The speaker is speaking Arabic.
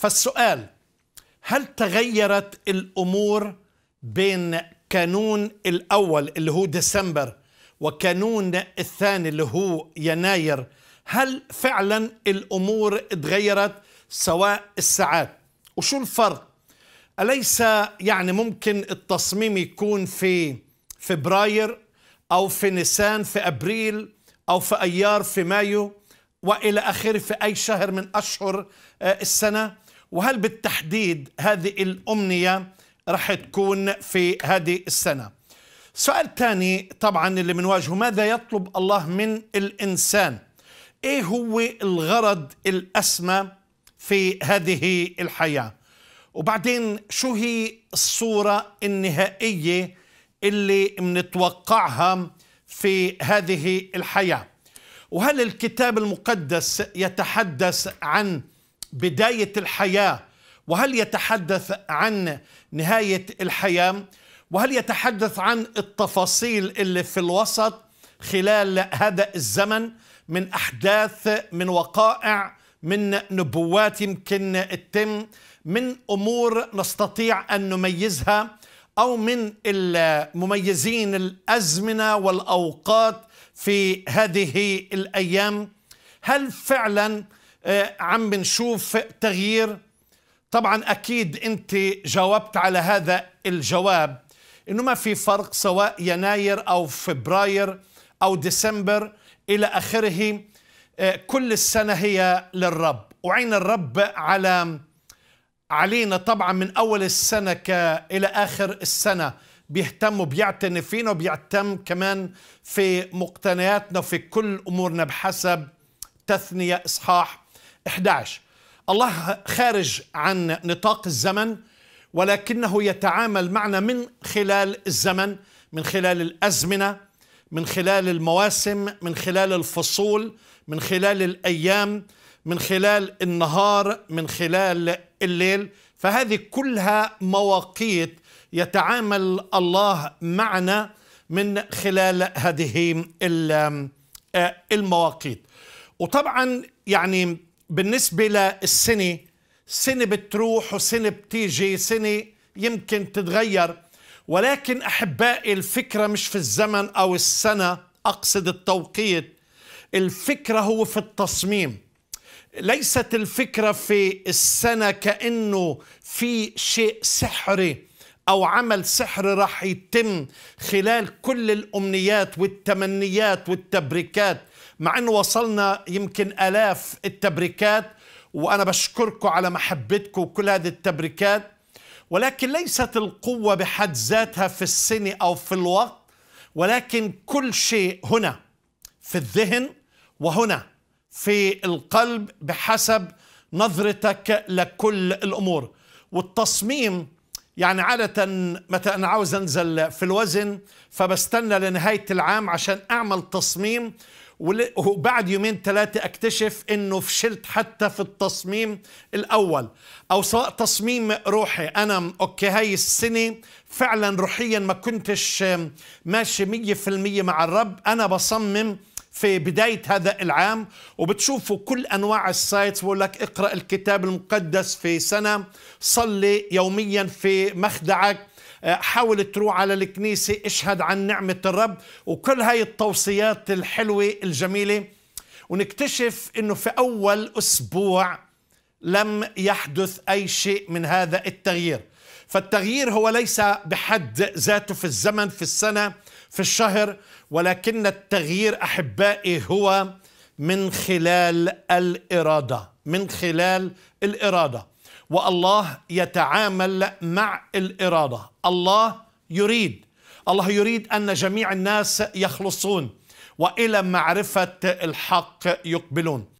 فالسؤال هل تغيرت الأمور بين كانون الأول اللي هو ديسمبر وكانون الثاني اللي هو يناير هل فعلا الأمور تغيرت سواء الساعات وشو الفرق أليس يعني ممكن التصميم يكون في فبراير أو في نيسان في أبريل أو في أيار في مايو وإلى آخره في أي شهر من أشهر آه، السنة وهل بالتحديد هذه الأمنية رح تكون في هذه السنة سؤال ثاني طبعا اللي بنواجهه ماذا يطلب الله من الإنسان إيه هو الغرض الأسمى في هذه الحياة وبعدين شو هي الصورة النهائية اللي منتوقعها في هذه الحياة وهل الكتاب المقدس يتحدث عن بداية الحياة وهل يتحدث عن نهاية الحياة وهل يتحدث عن التفاصيل اللي في الوسط خلال هذا الزمن من أحداث من وقائع من نبوات يمكن تتم من أمور نستطيع أن نميزها أو من المميزين الأزمنة والأوقات في هذه الأيام هل فعلاً آه، عم بنشوف تغيير طبعا اكيد انت جاوبت على هذا الجواب انه ما في فرق سواء يناير او فبراير او ديسمبر الى اخره آه، كل السنه هي للرب وعين الرب على علينا طبعا من اول السنه الى اخر السنه بيهتم وبيعتني فينا وبيهتم كمان في مقتنياتنا وفي كل امورنا بحسب تثنيه اصحاح 11 الله خارج عن نطاق الزمن ولكنه يتعامل معنا من خلال الزمن من خلال الازمنه من خلال المواسم من خلال الفصول من خلال الايام من خلال النهار من خلال الليل فهذه كلها مواقيت يتعامل الله معنا من خلال هذه آه، المواقيت وطبعا يعني بالنسبة للسنة سنة بتروح وسنة بتيجي سنة يمكن تتغير ولكن أحبائي الفكرة مش في الزمن أو السنة أقصد التوقيت الفكرة هو في التصميم ليست الفكرة في السنة كأنه في شيء سحري أو عمل سحر راح يتم خلال كل الأمنيات والتمنيات والتبريكات مع انه وصلنا يمكن الاف التبريكات وانا بشكركم على محبتكم وكل هذه التبريكات ولكن ليست القوه بحد ذاتها في السنه او في الوقت ولكن كل شيء هنا في الذهن وهنا في القلب بحسب نظرتك لكل الامور والتصميم يعني عادة متى أنا عاوز أنزل في الوزن فبستنى لنهاية العام عشان أعمل تصميم وبعد يومين ثلاثة اكتشف انه فشلت حتى في التصميم الاول او سواء تصميم روحي انا اوكي هاي السنة فعلا روحيا ما كنتش ماشي مية في المية مع الرب انا بصمم في بداية هذا العام وبتشوفوا كل أنواع السايتس بقول لك اقرأ الكتاب المقدس في سنة صلي يوميا في مخدعك آه، حاول تروح على الكنيسة اشهد عن نعمة الرب وكل هاي التوصيات الحلوة الجميلة ونكتشف انه في اول اسبوع لم يحدث اي شيء من هذا التغيير فالتغيير هو ليس بحد ذاته في الزمن في السنة في الشهر ولكن التغيير أحبائي هو من خلال الإرادة من خلال الإرادة والله يتعامل مع الإرادة الله يريد الله يريد أن جميع الناس يخلصون وإلى معرفة الحق يقبلون